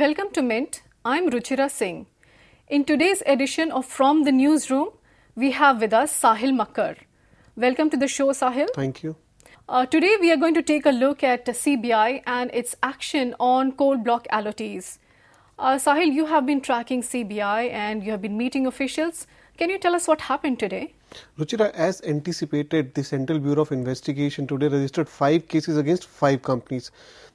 Welcome to Mint. I'm Ruchira Singh. In today's edition of From the Newsroom, we have with us Sahil Makkar. Welcome to the show, Sahil. Thank you. Uh, today, we are going to take a look at CBI and its action on coal block allottees. Uh, Sahil, you have been tracking CBI and you have been meeting officials. Can you tell us what happened today? Ruchira, as anticipated, the Central Bureau of Investigation today registered five cases against five companies.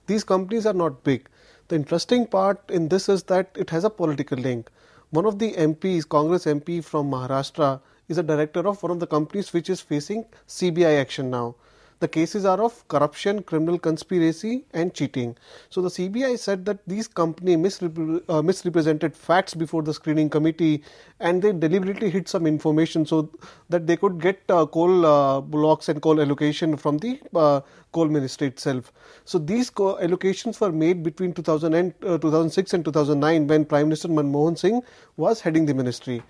These companies are not big the interesting part in this is that it has a political link. One of the MPs, Congress MP from Maharashtra, is a director of one of the companies which is facing CBI action now. The cases are of corruption, criminal conspiracy and cheating. So the CBI said that these company misrepre- uh, misrepresented facts before the screening committee and they deliberately hid some information so that they could get uh, coal uh, blocks and coal allocation from the uh, coal ministry itself. So these co- allocations were made between 2000 and, uh, 2006 and 2009 when Prime Minister Manmohan Singh was heading the ministry.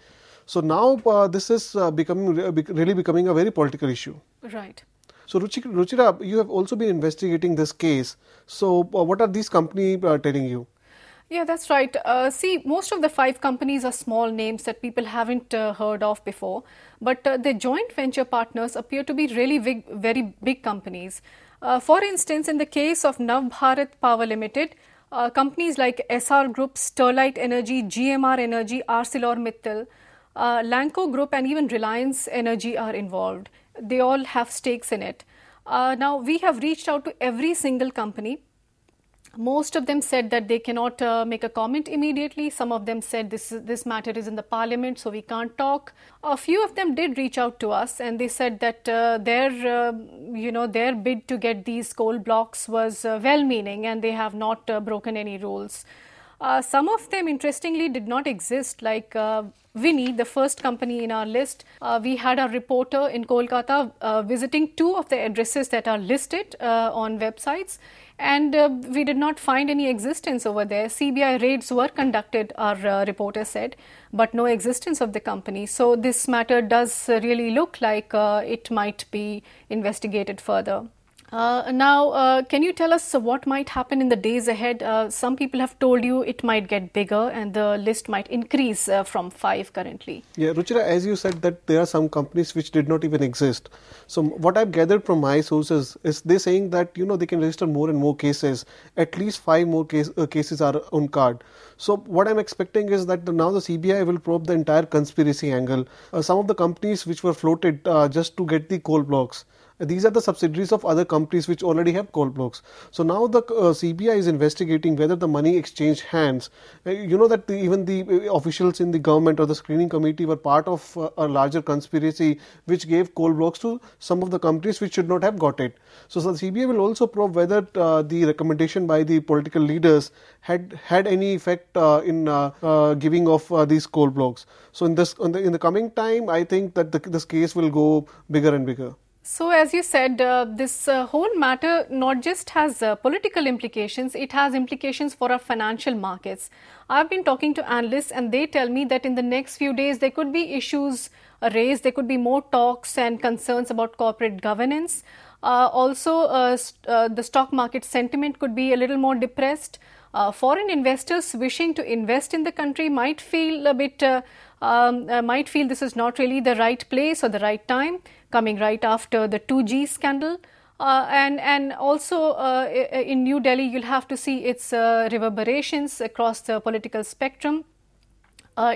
So now uh, this is uh, becoming really becoming a very political issue. Right. So, Ruchira, Ruchira, you have also been investigating this case. So, uh, what are these companies uh, telling you? Yeah, that's right. Uh, see, most of the five companies are small names that people haven't uh, heard of before, but uh, their joint venture partners appear to be really big, very big companies. Uh, for instance, in the case of Nav Bharat Power Limited, companies like SR Group, Sterlite Energy, GMR Energy, ArcelorMittal, uh, Lanco Group, and even Reliance Energy are involved they all have stakes in it. Uh, now, we have reached out to every single company. Most of them said that they cannot uh, make a comment immediately. Some of them said this, this matter is in the parliament, so we can't talk. A few of them did reach out to us and they said that uh, their, uh, you know, their bid to get these coal blocks was uh, well meaning and they have not uh, broken any rules. Uh, some of them, interestingly, did not exist, like uh, Winnie, the first company in our list. Uh, we had a reporter in Kolkata uh, visiting two of the addresses that are listed uh, on websites, and uh, we did not find any existence over there. CBI raids were conducted, our reporter said, but no existence of the company. So this matter does really look like it might be investigated further. Uh, now, uh, can you tell us uh, what might happen in the days ahead? Uh, some people have told you it might get bigger and the list might increase uh, from five currently. Yeah, Ruchira, as you said that there are some companies which did not even exist. So what I've gathered from my sources is they're saying that, you know, they can register more and more cases. At least five more case, uh, cases are on card. So what I'm expecting is that the, now the CBI will probe the entire conspiracy angle. some of the companies which were floated just to get the coal blocks. These are the subsidiaries of other companies which already have coal blocks. So now the uh, CBI is investigating whether the money exchanged hands. Uh, you know that the, even the uh, officials in the government or the screening committee were part of uh, a larger conspiracy which gave coal blocks to some of the companies which should not have got it. So, so the CBI will also probe whether uh, the recommendation by the political leaders had had any effect uh, in giving of these coal blocks. So in this in the, in the coming time, I think that the, this case will go bigger and bigger. So, as you said, uh, this uh, whole matter not just has uh, political implications, it has implications for our financial markets. I've been talking to analysts, and they tell me that in the next few days, there could be issues uh, raised, there could be more talks and concerns about corporate governance. Uh, also, uh, uh, the stock market sentiment could be a little more depressed. foreign investors wishing to invest in the country might feel a bit, um, might feel this is not really the right place or the right time, coming right after the 2G scandal. Uh, and and also uh, in New Delhi, you'll have to see its uh, reverberations across the political spectrum.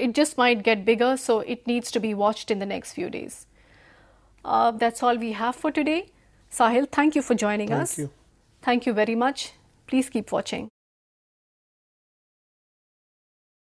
it just might get bigger, so it needs to be watched in the next few days. that's all we have for today. Sahil, thank you for joining thank us. Thank you. Thank you very much. Please keep watching.